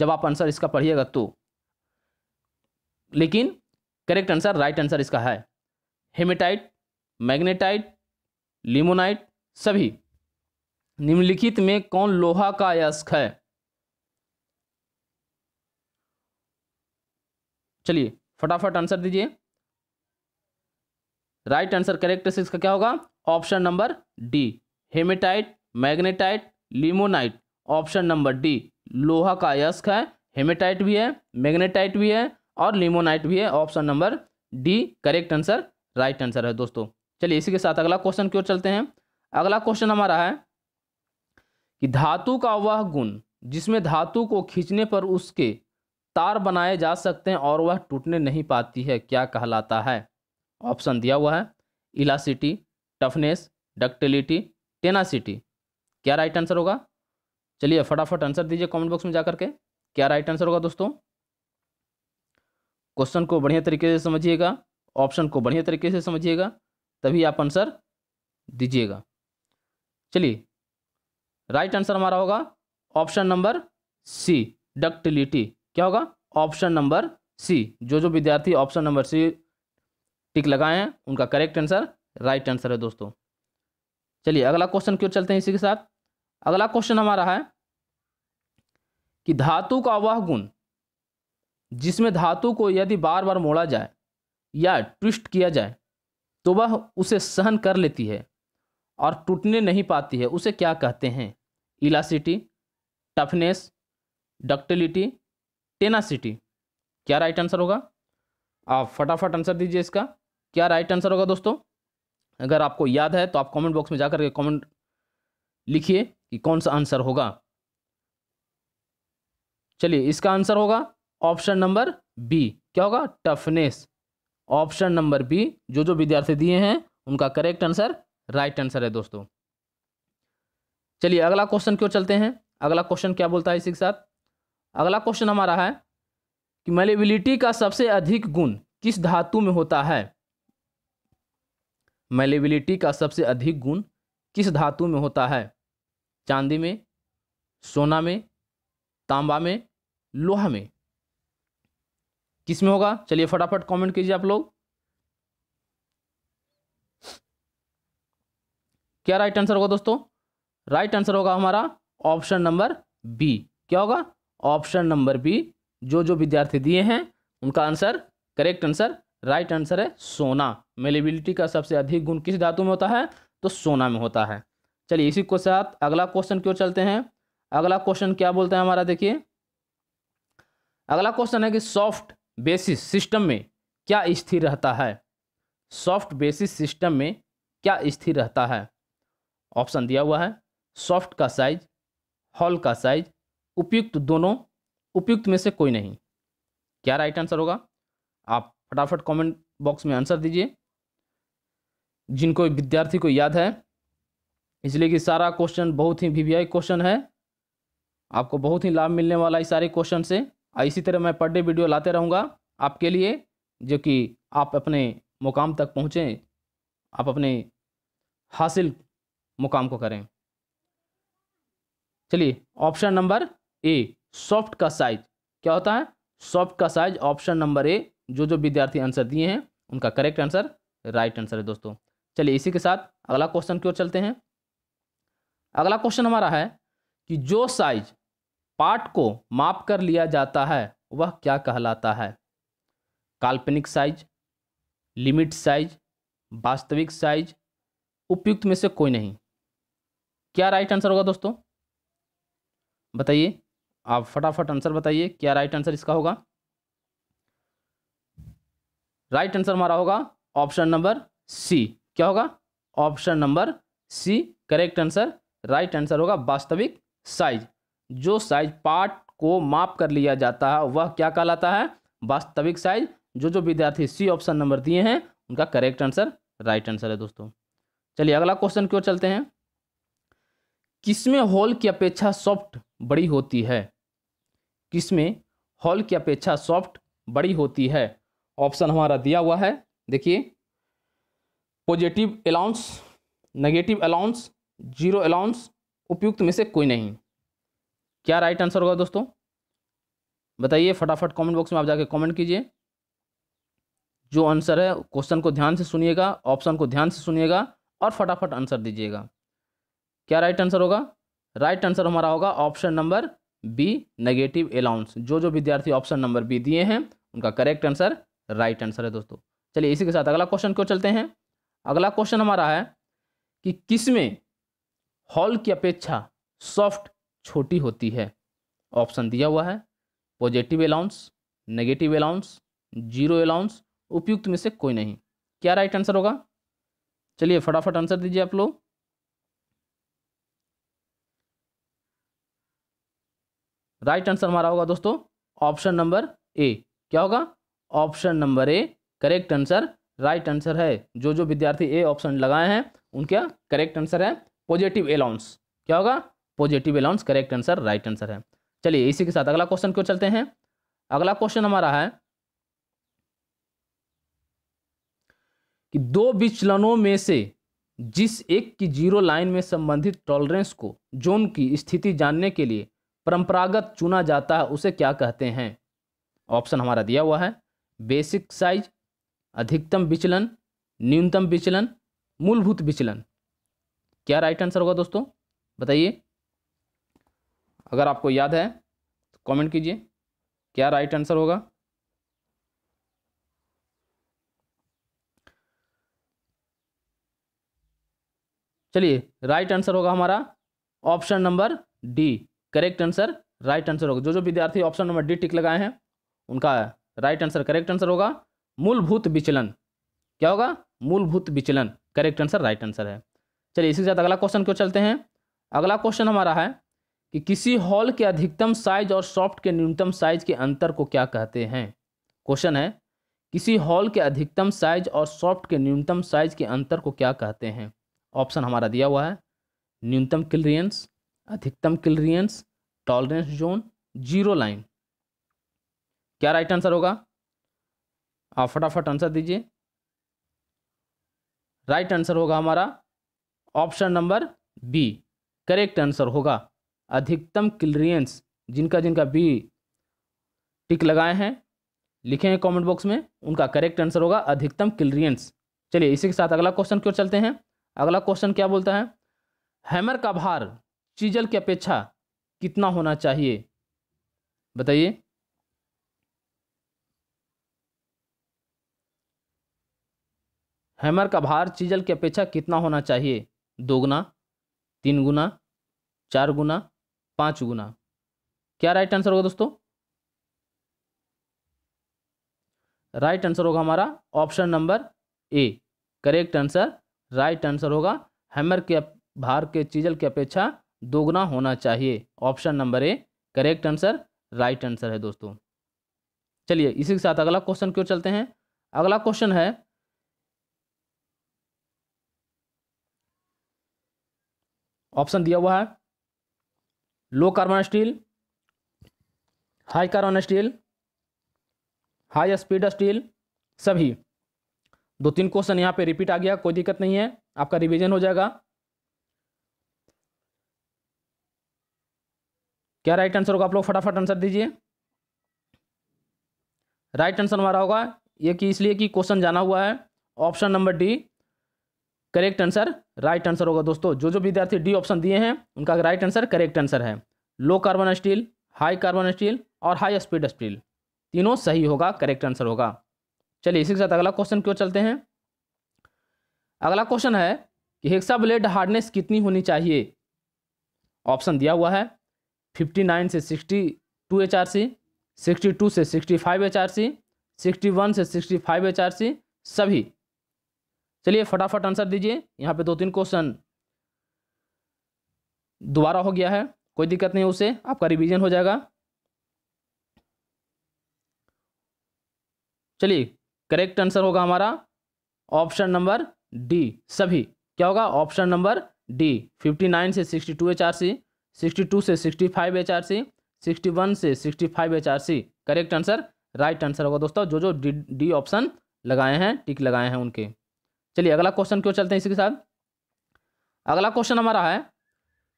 जब आप आंसर इसका पढ़िएगा तो लेकिन करेक्ट आंसर राइट आंसर इसका है हेमेटाइट मैग्नेटाइट लिमोनाइट सभी निम्नलिखित में कौन लोहा का अयस्क है चलिए फटाफट आंसर दीजिए राइट आंसर करेक्ट से इसका क्या होगा option number D hematite magnetite limonite option number D लोहा का अयस्क है हेमेटाइट भी है मैग्नेटाइट भी है और लिमोनाइट भी है option number D correct answer right answer है दोस्तों चलिए इसी के साथ अगला क्वेश्चन की ओर चलते हैं अगला क्वेश्चन हमारा है कि धातु का वह गुण जिसमें धातु को खींचने पर उसके तार बनाए जा सकते हैं और वह टूटने नहीं पाती है क्या कहलाता है ऑप्शन दिया हुआ है इलासिटी टफनेस डक्टिलिटी टेनासिटी क्या राइट आंसर होगा चलिए फटाफट आंसर दीजिए कमेंट बॉक्स में जा के क्या राइट आंसर होगा दोस्तों क्वेश्चन को बढ़िया तरीके से समझिएगा ऑप्शन को बढ़िया तरीके से समझिएगा तभी आप आंसर दीजिएगा चलिए राइट आंसर हमारा होगा ऑप्शन नंबर सी डक्टिलिटी क्या होगा ऑप्शन नंबर सी जो जो विद्यार्थी ऑप्शन नंबर सी टिक लगाए हैं उनका करेक्ट आंसर राइट आंसर है दोस्तों चलिए अगला क्वेश्चन क्यों चलते हैं इसी के साथ अगला क्वेश्चन हमारा है कि धातु का वह गुण जिसमें धातु को यदि बार बार मोड़ा जाए या ट्विस्ट किया जाए तो वह उसे सहन कर लेती है और टूटने नहीं पाती है उसे क्या कहते हैं इलासिटी टफनेस डक्टिलिटी टेनासिटी क्या राइट आंसर होगा आप फटाफट आंसर दीजिए इसका क्या राइट आंसर होगा दोस्तों अगर आपको याद है तो आप कमेंट बॉक्स में जाकर के कमेंट लिखिए कि कौन सा आंसर होगा चलिए इसका आंसर होगा ऑप्शन नंबर बी क्या होगा टफनेस ऑप्शन नंबर बी जो जो विद्यार्थी दिए हैं उनका करेक्ट आंसर राइट आंसर है दोस्तों चलिए अगला क्वेश्चन क्यों चलते हैं अगला क्वेश्चन क्या बोलता है इसी के साथ अगला क्वेश्चन हमारा है कि मेलेबिलिटी का सबसे अधिक गुण किस धातु में होता है मेलेबिलिटी का सबसे अधिक गुण किस धातु में होता है चांदी में सोना में तांबा में लोहा में किस में होगा चलिए फटाफट कमेंट कीजिए आप लोग क्या राइट आंसर होगा दोस्तों राइट आंसर होगा हमारा ऑप्शन नंबर बी क्या होगा ऑप्शन नंबर बी जो जो विद्यार्थी दिए हैं उनका answer correct answer right answer है सोना मेलेबिलिटी का सबसे अधिक गुण किस धातु में होता है तो सोना में होता है चलिए इसी के साथ अगला क्वेश्चन क्यों चलते हैं अगला क्वेश्चन क्या बोलते हैं हमारा देखिए अगला क्वेश्चन है कि सॉफ्ट बेसिस सिस्टम में क्या स्थिर रहता है सॉफ्ट बेसिस सिस्टम में क्या स्थिर रहता है ऑप्शन दिया हुआ है सॉफ्ट का साइज हॉल का साइज उपयुक्त दोनों उपयुक्त में से कोई नहीं क्या राइट आंसर होगा आप फटाफट कमेंट बॉक्स में आंसर दीजिए जिनको विद्यार्थी को याद है इसलिए कि सारा क्वेश्चन बहुत ही वीवीआई क्वेश्चन है आपको बहुत ही लाभ मिलने वाला है सारे क्वेश्चन से इसी तरह मैं पर डे वीडियो लाते रहूँगा आपके लिए जो कि आप अपने मुकाम तक पहुँचें आप अपने हासिल मुकाम को करें चलिए ऑप्शन नंबर ए सॉफ्ट का साइज क्या होता है सॉफ्ट का साइज ऑप्शन नंबर ए जो जो विद्यार्थी आंसर दिए हैं उनका करेक्ट आंसर राइट आंसर है दोस्तों चलिए इसी के साथ अगला क्वेश्चन की ओर चलते हैं अगला क्वेश्चन हमारा है कि जो साइज पार्ट को माप कर लिया जाता है वह क्या कहलाता है काल्पनिक साइज लिमिट साइज वास्तविक साइज उपयुक्त में से कोई नहीं क्या राइट आंसर होगा दोस्तों बताइए आप फटाफट आंसर बताइए क्या राइट आंसर इसका होगा राइट आंसर हमारा होगा ऑप्शन नंबर सी क्या होगा option number C correct answer right answer होगा वास्तविक साइज जो साइज पार्ट को माप कर लिया जाता है वह क्या कहलाता है वास्तविक साइज जो जो विद्यार्थी सी ऑप्शन नंबर दिए हैं उनका करेक्ट आंसर राइट आंसर है दोस्तों चलिए अगला क्वेश्चन क्यों चलते हैं किसमें होल की अपेक्षा सॉफ्ट बड़ी होती है किसमें हॉल की अपेक्षा सॉफ्ट बड़ी होती है ऑप्शन हमारा दिया हुआ है देखिए positive allowance negative allowance zero allowance उपयुक्त में से कोई नहीं क्या राइट आंसर होगा दोस्तों बताइए फटाफट कमेंट बॉक्स में आप जाके कमेंट कीजिए जो आंसर है क्वेश्चन को ध्यान से सुनिएगा ऑप्शन को ध्यान से सुनिएगा और फटाफट आंसर दीजिएगा क्या राइट आंसर होगा राइट आंसर हमारा होगा option number B negative allowance जो जो विद्यार्थी ऑप्शन नंबर बी दिए हैं उनका करेक्ट आंसर राइट आंसर है दोस्तों चलिए इसी के साथ अगला क्वेश्चन क्यों चलते हैं अगला क्वेश्चन हमारा है कि किसमें हॉल की अपेक्षा सॉफ्ट छोटी होती है ऑप्शन दिया हुआ है positive allowance negative allowance zero allowance उपयुक्त में से कोई नहीं क्या राइट आंसर होगा चलिए फटाफट आंसर दीजिए आप लोग राइट आंसर हमारा होगा दोस्तों ऑप्शन नंबर ए क्या होगा option number A correct answer right answer है जो जो विद्यार्थी ए ऑप्शन लगाए हैं उनका करेक्ट आंसर है पॉजिटिव अलाउंस क्या होगा positive allowance correct answer right answer है चलिए इसी के साथ अगला क्वेश्चन क्यों चलते हैं अगला क्वेश्चन हमारा है कि दो विचलनों में से जिस एक की जीरो लाइन में संबंधित टॉलरेंस को जोन की स्थिति जानने के लिए परंपरागत चुना जाता है उसे क्या कहते हैं ऑप्शन हमारा दिया हुआ है बेसिक साइज अधिकतम विचलन न्यूनतम विचलन मूलभूत विचलन क्या राइट आंसर होगा दोस्तों बताइए अगर आपको याद है तो कमेंट कीजिए क्या राइट आंसर होगा चलिए राइट आंसर होगा हमारा option number D correct answer right answer होगा जो जो विद्यार्थी ऑप्शन नंबर डी टिक लगाए हैं उनका राइट आंसर करेक्ट आंसर होगा मूलभूत विचलन क्या होगा मूलभूत विचलन करेक्ट आंसर राइट आंसर है चलिए इसी के साथ अगला क्वेश्चन क्यों चलते हैं अगला क्वेश्चन हमारा है कि किसी हॉल के अधिकतम साइज और सॉफ्ट के न्यूनतम साइज के अंतर को क्या कहते हैं क्वेश्चन है किसी हॉल के अधिकतम साइज और सॉफ्ट के न्यूनतम साइज के अंतर को क्या कहते हैं ऑप्शन हमारा दिया हुआ है न्यूनतम क्लियरेंस अधिकतम clearance tolerance zone zero line क्या राइट आंसर होगा आप फटाफट आंसर दीजिए राइट आंसर होगा हमारा option number B correct answer होगा अधिकतम क्लियरेंस जिनका जिनका बी टिक लगाए हैं लिखे हैं कमेंट बॉक्स में उनका करेक्ट आंसर होगा अधिकतम क्लियरेंस चलिए इसी के साथ अगला क्वेश्चन क्यों चलते हैं अगला क्वेश्चन क्या बोलता है हैमर का भार चीजल की अपेक्षा कितना होना चाहिए बताइए हैमर का भार चीजल की अपेक्षा कितना होना चाहिए दो गुना तीन गुना चार गुना पाँच गुना क्या राइट आंसर होगा दोस्तों राइट आंसर होगा हमारा option number A correct answer right answer होगा हैमर के भार के चीजल की अपेक्षा दोगुना होना चाहिए option number A correct answer right answer है दोस्तों चलिए इसी के साथ अगला क्वेश्चन क्यों चलते हैं अगला क्वेश्चन है ऑप्शन दिया हुआ है low carbon steel high carbon steel high speed steel सभी दो तीन क्वेश्चन यहाँ पे रिपीट आ गया कोई दिक्कत नहीं है आपका रिवीजन हो जाएगा क्या राइट आंसर होगा आप लोग फटाफट आंसर दीजिए राइट आंसर हमारा होगा ये कि इसलिए कि क्वेश्चन जाना हुआ है option number D correct answer right answer होगा दोस्तों जो जो विद्यार्थी डी ऑप्शन दिए हैं उनका राइट आंसर करेक्ट आंसर है low carbon steel high carbon steel और हाई स्पीड स्टील तीनों सही होगा करेक्ट आंसर होगा चलिए इसी के साथ अगला क्वेश्चन क्यों चलते हैं अगला क्वेश्चन है कि हेक्सा ब्लेड हार्डनेस कितनी होनी चाहिए ऑप्शन दिया हुआ है 59 से 62 सिक्सटी टू से 65 सिक्सटी वन से 65 सी सभी चलिए फटाफट आंसर दीजिए यहाँ पे दो तीन क्वेश्चन दोबारा हो गया है कोई दिक्कत नहीं उसे आपका रिवीजन हो जाएगा चलिए करेक्ट आंसर होगा हमारा ऑप्शन नंबर डी सभी क्या होगा ऑप्शन नंबर डी 59 से 62 two H R C sixty two से sixty five H R C sixty one से sixty five H R C correct answer right answer होगा दोस्तों जो जो डी डी ऑप्शन लगाए हैं टिक लगाए हैं उनके चलिए अगला क्वेश्चन क्यों चलते हैं इसके साथ अगला क्वेश्चन हमारा है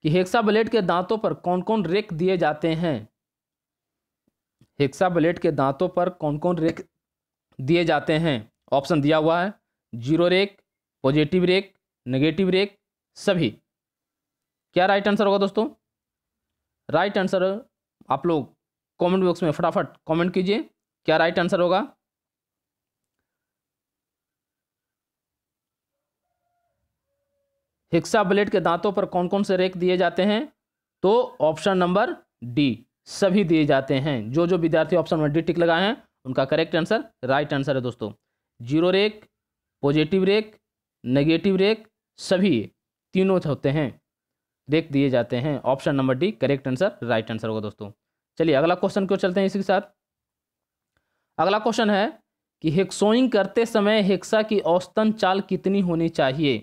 कि हेक्सा ब्लेड के दांतों पर कौन कौन रेक दिए जाते हैं हेक्सा ब्लेड के दांतों पर कौन कौन रेक दिए जाते हैं ऑप्शन दिया हुआ है zero rake positive rake negative rake सभी क्या राइट आंसर होगा दोस्तों राइट आंसर आप लोग कमेंट बॉक्स में फटाफट कमेंट कीजिए क्या राइट आंसर होगा हिक्सा ब्लेड के दांतों पर कौन कौन से रेक दिए जाते हैं तो ऑप्शन नंबर डी सभी दिए जाते हैं जो जो विद्यार्थी ऑप्शन में डी टिक लगाए हैं उनका करेक्ट आंसर राइट आंसर है दोस्तों zero rake positive rake negative rake सभी तीनों होते हैं देख दिए जाते हैं option number D correct answer right answer होगा दोस्तों चलिए अगला क्वेश्चन क्यों चलते हैं इसी के साथ अगला क्वेश्चन है कि हेक्सोइंग करते समय हेक्सा की औसतन चाल कितनी होनी चाहिए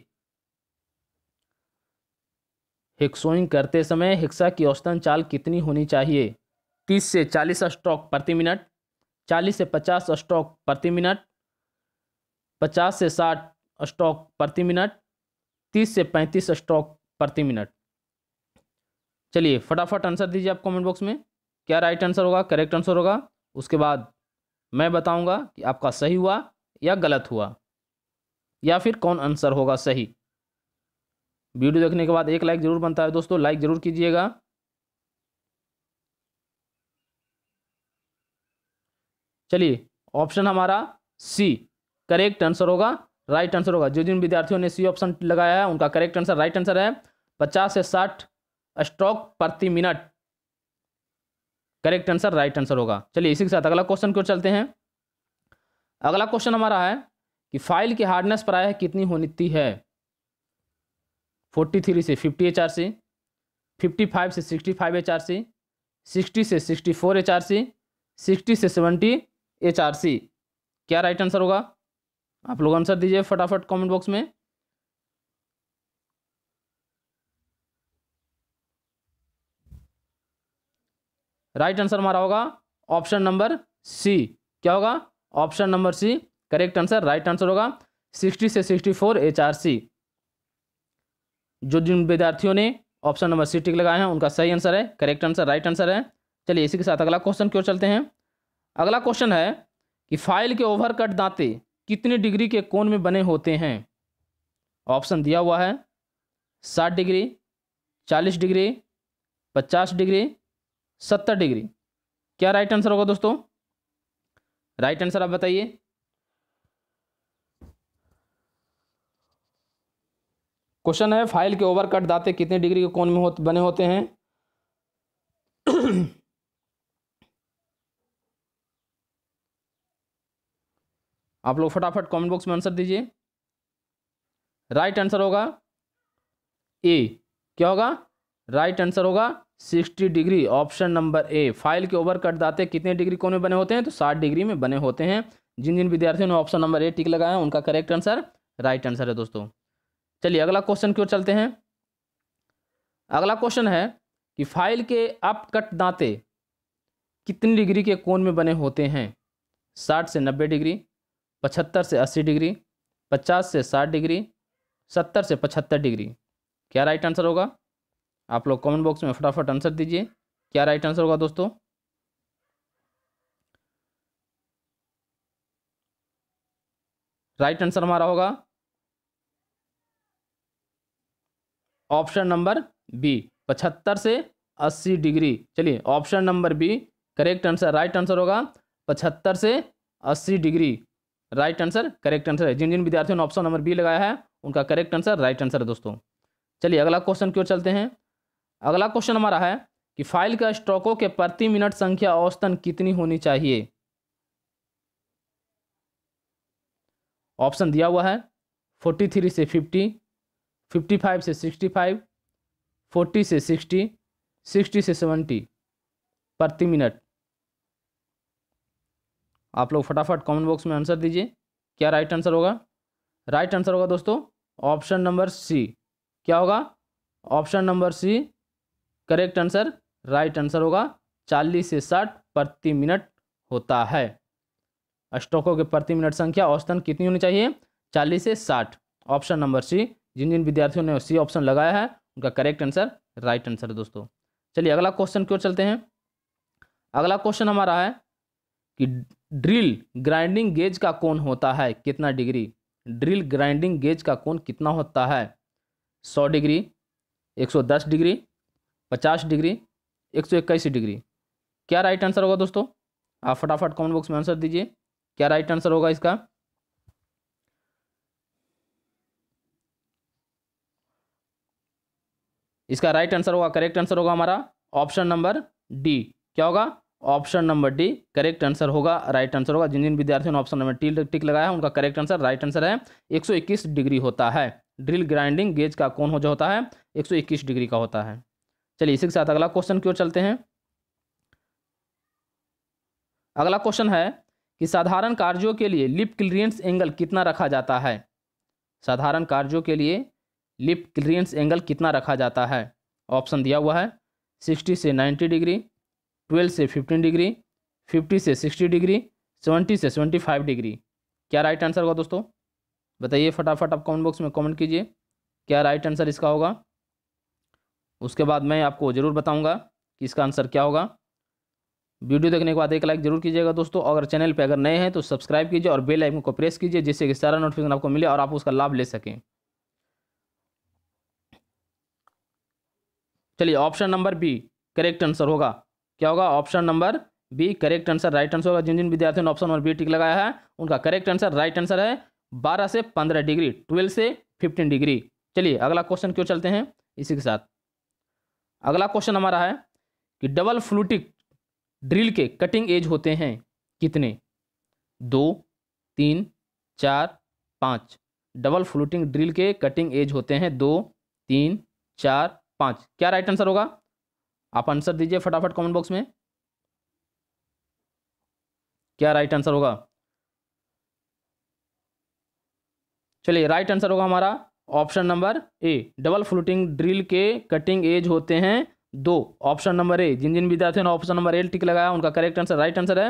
हेक्सोइंग करते समय हेक्सा की औसतन चाल कितनी होनी चाहिए तीस से चालीस स्टॉक प्रति मिनट चालीस से पचास स्टॉक प्रति मिनट पचास से साठ स्टॉक प्रति मिनट तीस से पैंतीस स्टॉक प्रति मिनट चलिए फटाफट आंसर दीजिए आप कमेंट बॉक्स में क्या राइट आंसर होगा करेक्ट आंसर होगा उसके बाद मैं बताऊंगा कि आपका सही हुआ या गलत हुआ या फिर कौन आंसर होगा सही वीडियो देखने के बाद एक लाइक ज़रूर बनता है दोस्तों लाइक ज़रूर कीजिएगा चलिए ऑप्शन हमारा सी करेक्ट आंसर होगा राइट आंसर होगा जो जिन विद्यार्थियों ने सी ऑप्शन लगाया है उनका करेक्ट आंसर राइट आंसर है पचास से साठ स्ट्रोक प्रति minute correct answer right answer होगा चलिए इसी के साथ अगला क्वेश्चन क्यों चलते हैं अगला क्वेश्चन हमारा है कि फाइल की हार्डनेस प्रायः कितनी होनी है फोर्टी थ्री से fifty H R C fifty five से sixty five H R C sixty से sixty four H R C sixty से सेवेंटी एच आर सी क्या राइट आंसर होगा आप लोग आंसर दीजिए फटाफट कमेंट बॉक्स में राइट आंसर हमारा होगा ऑप्शन नंबर सी क्या होगा option number C correct answer right answer होगा सिक्सटी से sixty four H R C जो जिन विद्यार्थियों ने ऑप्शन नंबर सी टिक लगाए हैं उनका सही आंसर है करेक्ट आंसर राइट आंसर है चलिए इसी के साथ अगला क्वेश्चन क्यों चलते हैं अगला क्वेश्चन है कि फाइल के ओवर कट दांते कितने डिग्री के कोण में बने होते हैं ऑप्शन दिया हुआ है साठ डिग्री चालीस डिग्री पचास डिग्री सत्तर डिग्री क्या राइट आंसर होगा दोस्तों राइट आंसर आप बताइए क्वेश्चन है फाइल के ओवर कट दाते कितने डिग्री के कोण में हो, बने होते हैं आप लोग फटाफट कमेंट बॉक्स में आंसर दीजिए राइट आंसर होगा ए क्या होगा राइट आंसर होगा sixty degree option number A file के ओवर कट दाते कितने डिग्री कोने में बने होते हैं तो साठ डिग्री में बने होते हैं जिन जिन विद्यार्थियों ने ऑप्शन नंबर ए टिक लगाया है उनका करेक्ट आंसर राइट आंसर है दोस्तों चलिए अगला क्वेश्चन की ओर चलते हैं अगला क्वेश्चन है कि फाइल के अप कट दाते कितनी डिग्री के कोन में बने होते हैं साठ से नब्बे डिग्री पचहत्तर से अस्सी डिग्री पचास से साठ डिग्री सत्तर से पचहत्तर डिग्री क्या राइट आंसर होगा आप लोग कमेंट बॉक्स में फटाफट आंसर दीजिए क्या राइट आंसर होगा दोस्तों राइट आंसर हमारा होगा ऑप्शन नंबर बी पचहत्तर से अस्सी डिग्री चलिए option number B correct answer right answer होगा पचहत्तर से अस्सी degree right answer correct answer है जिन जिन विद्यार्थियों ने ऑप्शन नंबर बी लगाया है उनका करेक्ट आंसर राइट आंसर है दोस्तों चलिए अगला क्वेश्चन क्यों चलते हैं अगला क्वेश्चन हमारा है कि फाइल के स्टॉकों के प्रति मिनट संख्या औसतन कितनी होनी चाहिए ऑप्शन दिया हुआ है फोर्टी थ्री से फिफ्टी फिफ्टी फाइव से सिक्सटी फाइव फोर्टी से सिक्सटी सिक्सटी से सेवेंटी प्रति मिनट आप लोग फटाफट कमेंट बॉक्स में आंसर दीजिए क्या राइट आंसर होगा राइट आंसर होगा दोस्तों ऑप्शन नंबर सी क्या होगा option number C correct answer right answer होगा चालीस से साठ प्रति मिनट होता है स्ट्रोकों के प्रति मिनट संख्या औसतन कितनी होनी चाहिए चालीस से साठ ऑप्शन नंबर सी जिन जिन विद्यार्थियों ने सी ऑप्शन लगाया है उनका करेक्ट आंसर राइट आंसर है दोस्तों चलिए अगला क्वेश्चन क्यों चलते हैं अगला क्वेश्चन हमारा है कि ड्रिल ग्राइंडिंग गेज का कौन होता है कितना डिग्री ड्रिल ग्राइंडिंग गेज का कौन कितना होता है सौ डिग्री एक सौ दस डिग्री पचास डिग्री एक सौ इक्कीस डिग्री क्या राइट आंसर होगा दोस्तों आप फटाफट कमेंट बॉक्स में आंसर दीजिए क्या राइट आंसर होगा इसका इसका राइट आंसर होगा करेक्ट आंसर होगा हमारा ऑप्शन नंबर डी क्या होगा option number D correct answer होगा राइट आंसर होगा जिन जिन विद्यार्थियों ने ऑप्शन नंबर टी टिक लगाया है उनका करेक्ट आंसर राइट आंसर है 121 डिग्री होता है ड्रिल ग्राइंडिंग गेज का कौन हो जो होता है 121 डिग्री का होता है चलिए इसी के साथ अगला क्वेश्चन की ओर चलते हैं अगला क्वेश्चन है कि साधारण कार्यों के लिए लिप क्लियरेंस एंगल कितना रखा जाता है साधारण कार्यों के लिए लिप क्लियरेंस एंगल कितना रखा जाता है ऑप्शन दिया हुआ है सिक्सटी से नाइन्टी डिग्री ट्वेल्व से फिफ्टीन डिग्री फिफ्टी से सिक्सटी डिग्री सेवेंटी से सेवेंटी फाइव डिग्री क्या राइट आंसर होगा दोस्तों बताइए फटाफट आप कमेंट बॉक्स में कमेंट कीजिए क्या राइट आंसर इसका होगा उसके बाद मैं आपको ज़रूर बताऊंगा कि इसका आंसर क्या होगा वीडियो देखने के बाद एक लाइक जरूर कीजिएगा दोस्तों अगर चैनल पर अगर नए हैं तो सब्सक्राइब कीजिए और बेल आइकन को प्रेस कीजिए जिससे कि सारा नोटिफिकेशन आपको मिले और आप उसका लाभ ले सकें चलिए option number B correct answer होगा क्या होगा option number B correct answer right answer होगा जिन जिन विद्यार्थियों ने ऑप्शन नंबर बी टिक लगाया है उनका करेक्ट आंसर राइट आंसर है बारह से पंद्रह डिग्री ट्वेल्व से फिफ्टीन डिग्री चलिए अगला क्वेश्चन क्यों चलते हैं इसी के साथ अगला क्वेश्चन हमारा है कि डबल फ्लूटिक ड्रिल के कटिंग एज होते हैं कितने दो तीन चार पाँच डबल फ्लूटिंग ड्रिल के कटिंग एज होते हैं दो तीन चार पाँच क्या राइट आंसर होगा आप आंसर दीजिए फटाफट कमेंट बॉक्स में क्या राइट आंसर होगा चलिए राइट आंसर होगा हमारा option number A double floating drill के कटिंग एज होते हैं दो ऑप्शन नंबर ए जिन जिन विद्यार्थियों ने ऑप्शन नंबर ए टिक लगाया उनका करेक्ट आंसर राइट आंसर है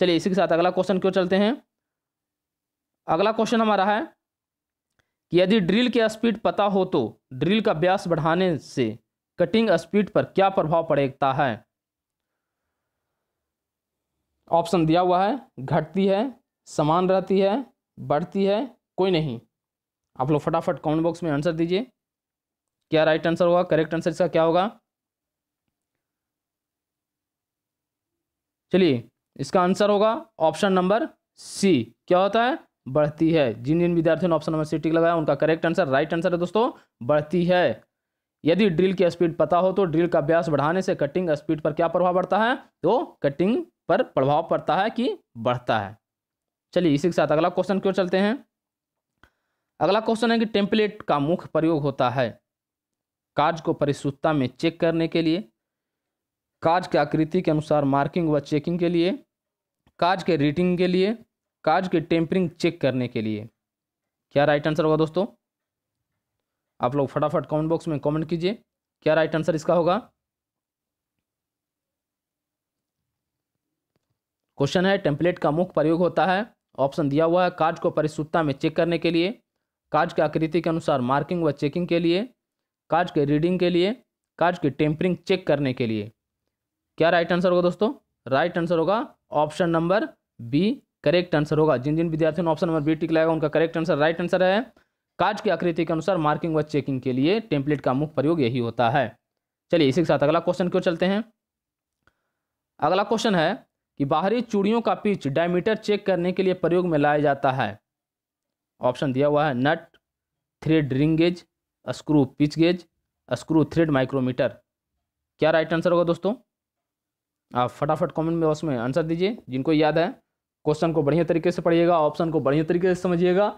चलिए इसी के साथ अगला क्वेश्चन क्यों चलते हैं अगला क्वेश्चन हमारा है कि यदि ड्रिल की स्पीड पता हो तो ड्रिल का व्यास बढ़ाने से कटिंग स्पीड पर क्या प्रभाव पड़ता है ऑप्शन दिया हुआ है घटती है समान रहती है बढ़ती है कोई नहीं आप लोग फटाफट कमेंट बॉक्स में आंसर दीजिए क्या राइट आंसर होगा करेक्ट आंसर इसका क्या होगा चलिए इसका आंसर होगा ऑप्शन नंबर सी क्या होता है बढ़ती है जिन जिन विद्यार्थियों ने ऑप्शन नंबर सी टिक लगाया उनका करेक्ट आंसर राइट आंसर है दोस्तों बढ़ती है यदि ड्रिल की स्पीड पता हो तो ड्रिल का अभ्यास बढ़ाने से कटिंग स्पीड पर क्या प्रभाव पड़ता है तो कटिंग पर प्रभाव पड़ता है कि बढ़ता है चलिए इसी के साथ अगला क्वेश्चन क्यों चलते हैं अगला क्वेश्चन है कि टेम्पलेट का मुख्य प्रयोग होता है कार्य को परिशुद्धता में चेक करने के लिए कार्य के आकृति के अनुसार मार्किंग व चेकिंग के लिए कार्य के रीडिंग के लिए कार्य के टेम्परिंग चेक करने के लिए क्या राइट आंसर होगा दोस्तों आप लोग फटाफट कमेंट बॉक्स में कमेंट कीजिए क्या राइट आंसर इसका होगा क्वेश्चन है टेम्पलेट का मुख्य प्रयोग होता है ऑप्शन दिया हुआ है कार्ड को परिशुद्धता में चेक करने के लिए कार्ज की आकृति के अनुसार मार्किंग व चेकिंग के लिए कार्ज के रीडिंग के लिए कार्ज की टेम्परिंग चेक करने के लिए क्या राइट आंसर होगा दोस्तों राइट आंसर होगा option number B correct answer होगा जिन जिन विद्यार्थियों ने ऑप्शन नंबर बी टिक लगाएगा उनका करेक्ट आंसर राइट आंसर है काज की आकृति के अनुसार मार्किंग व चेकिंग के लिए टेम्पलेट का मुख्य प्रयोग यही होता है चलिए इसी के साथ अगला क्वेश्चन क्यों चलते हैं अगला क्वेश्चन है कि बाहरी चूड़ियों का पिच डायमीटर चेक करने के लिए प्रयोग में लाया जाता है ऑप्शन दिया हुआ है nut thread ring gauge screw pitch gauge screw thread micrometer क्या राइट आंसर होगा दोस्तों आप फटाफट कमेंट बॉक्स में आंसर दीजिए जिनको याद है क्वेश्चन को बढ़िया तरीके से पढ़िएगा ऑप्शन को बढ़िया तरीके से समझिएगा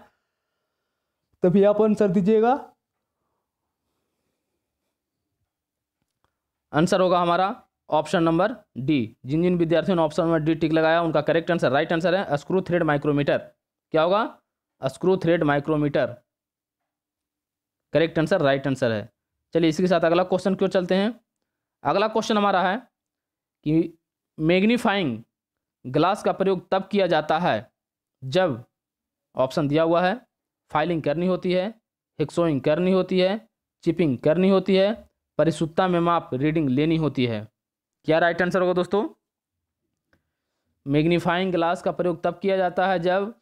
तभी आप आंसर दीजिएगा आंसर होगा हमारा ऑप्शन नंबर डी जिन जिन विद्यार्थियों ने ऑप्शन नंबर डी टिक लगाया उनका करेक्ट आंसर राइट आंसर है स्क्रू थ्रेड माइक्रोमीटर क्या होगा screw thread micrometer correct answer right answer है चलिए इसके साथ अगला क्वेश्चन क्यों चलते हैं अगला क्वेश्चन हमारा है कि मैग्नीफाइंग ग्लास का प्रयोग तब किया जाता है जब ऑप्शन दिया हुआ है फाइलिंग करनी होती है हिक्सोइंग करनी होती है चिपिंग करनी होती है परिशुद्धता में माप रीडिंग लेनी होती है क्या राइट आंसर होगा दोस्तों मैग्नीफाइंग ग्लास का प्रयोग तब किया जाता है जब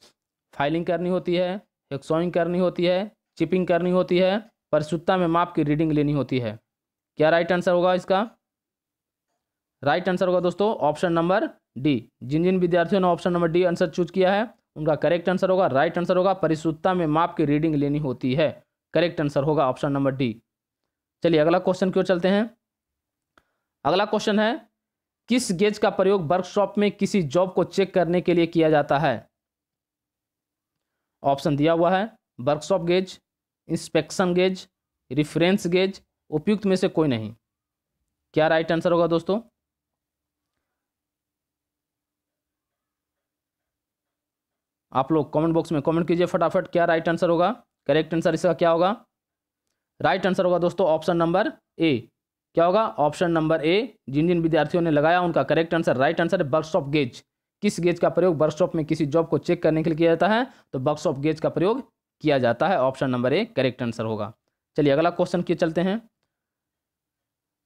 फाइलिंग करनी होती है एक्सोइंग करनी होती है चिपिंग करनी होती है परिशुद्धता में माप की रीडिंग लेनी होती है क्या राइट आंसर होगा इसका राइट आंसर होगा दोस्तों ऑप्शन नंबर डी जिन जिन विद्यार्थियों ने option number D answer choose किया है उनका करेक्ट आंसर होगा राइट आंसर होगा परिशुद्धता में माप की रीडिंग लेनी होती है करेक्ट आंसर होगा ऑप्शन नंबर डी चलिए अगला क्वेश्चन क्यों चलते हैं अगला क्वेश्चन है किस गेज का प्रयोग वर्कशॉप में किसी जॉब को चेक करने के लिए किया जाता है ऑप्शन दिया हुआ है workshop gauge inspection gauge reference gauge उपयुक्त में से कोई नहीं क्या राइट आंसर होगा दोस्तों आप लोग कमेंट बॉक्स में कमेंट कीजिए फटाफट क्या राइट आंसर होगा करेक्ट आंसर इसका क्या होगा राइट आंसर होगा दोस्तों ऑप्शन नंबर ए क्या होगा ऑप्शन नंबर ए जिन जिन विद्यार्थियों ने लगाया उनका करेक्ट आंसर राइट आंसर है वर्कशॉप ऑफ गेज किस गेज का प्रयोग वर्कशॉप में किसी जॉब को चेक करने के लिए किया जाता है तो वर्कशॉप गेज का प्रयोग किया जाता है option number A correct answer होगा चलिए अगला क्वेश्चन किए चलते हैं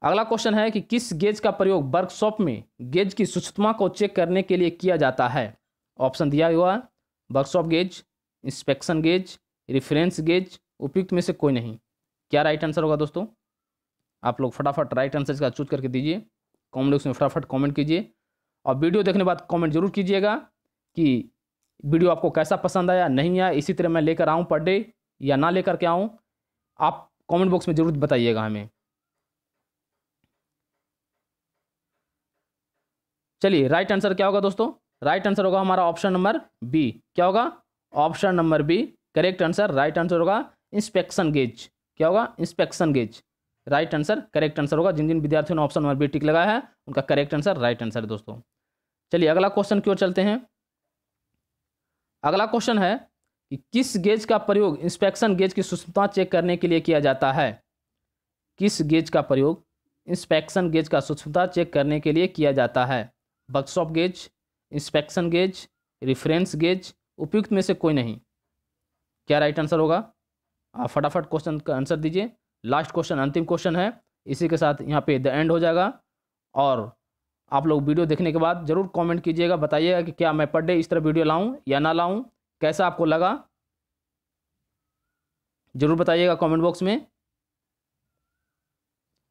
अगला क्वेश्चन है कि किस गेज का प्रयोग वर्कशॉप में गेज की सूक्ष्मता को चेक करने के लिए किया जाता है ऑप्शन दिया हुआ workshop gauge inspection gauge reference gauge उपयुक्त में से कोई नहीं क्या राइट आंसर होगा दोस्तों आप लोग फटाफट राइट आंसर इसका चूज करके दीजिए कॉमेंट बॉक्स में फटाफट कॉमेंट कीजिए और वीडियो देखने के बाद कमेंट जरूर कीजिएगा कि वीडियो आपको कैसा पसंद आया नहीं आया इसी तरह मैं लेकर आऊँ पर डे या ना लेकर के आऊँ आप कमेंट बॉक्स में ज़रूर बताइएगा हमें चलिए राइट आंसर क्या होगा दोस्तों राइट आंसर होगा हमारा ऑप्शन नंबर बी क्या होगा option number B correct answer right answer होगा इंस्पेक्शन गेज क्या होगा inspection gauge right answer correct answer होगा जिन जिन विद्यार्थियों ने ऑप्शन नंबर बी टिक लगाया है उनका करेक्ट आंसर राइट आंसर दोस्तों चलिए अगला क्वेश्चन की ओर चलते हैं अगला क्वेश्चन है कि किस गेज का प्रयोग इंस्पेक्शन गेज की सूक्ष्मता चेक करने के लिए किया जाता है किस गेज का प्रयोग इंस्पेक्शन गेज का सूक्ष्मता चेक करने के लिए किया जाता है workshop gauge inspection gauge reference gauge उपयुक्त में से कोई नहीं क्या राइट आंसर होगा आप फटाफट क्वेश्चन का आंसर दीजिए लास्ट क्वेश्चन अंतिम क्वेश्चन है इसी के साथ यहाँ पे द एंड हो जाएगा और आप लोग वीडियो देखने के बाद ज़रूर कमेंट कीजिएगा बताइएगा कि क्या मैं पर डे इस तरह वीडियो लाऊं या ना लाऊं कैसा आपको लगा ज़रूर बताइएगा कमेंट बॉक्स में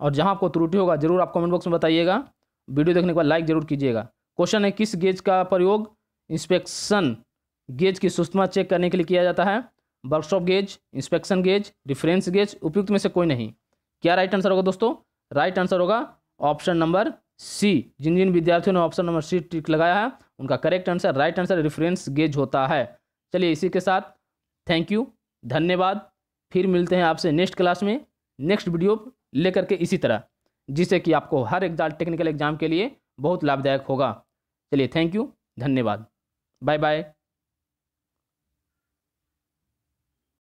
और जहां आपको त्रुटि होगा ज़रूर आप कमेंट बॉक्स में बताइएगा वीडियो देखने के बाद लाइक ज़रूर कीजिएगा क्वेश्चन है किस गेज का प्रयोग इंस्पेक्शन गेज की सुस्तमा चेक करने के लिए किया जाता है workshop gauge inspection gauge reference gauge उपयुक्त में से कोई नहीं क्या राइट आंसर होगा दोस्तों राइट आंसर होगा ऑप्शन नंबर सी जिन जिन विद्यार्थियों ने ऑप्शन नंबर सी टिक लगाया है उनका correct answer right answer reference gauge होता है चलिए इसी के साथ थैंक यू धन्यवाद फिर मिलते हैं आपसे नेक्स्ट क्लास में नेक्स्ट वीडियो लेकर के इसी तरह जिससे कि आपको हर एग्जाम टेक्निकल एग्जाम के लिए बहुत लाभदायक होगा चलिए थैंक यू धन्यवाद बाय बाय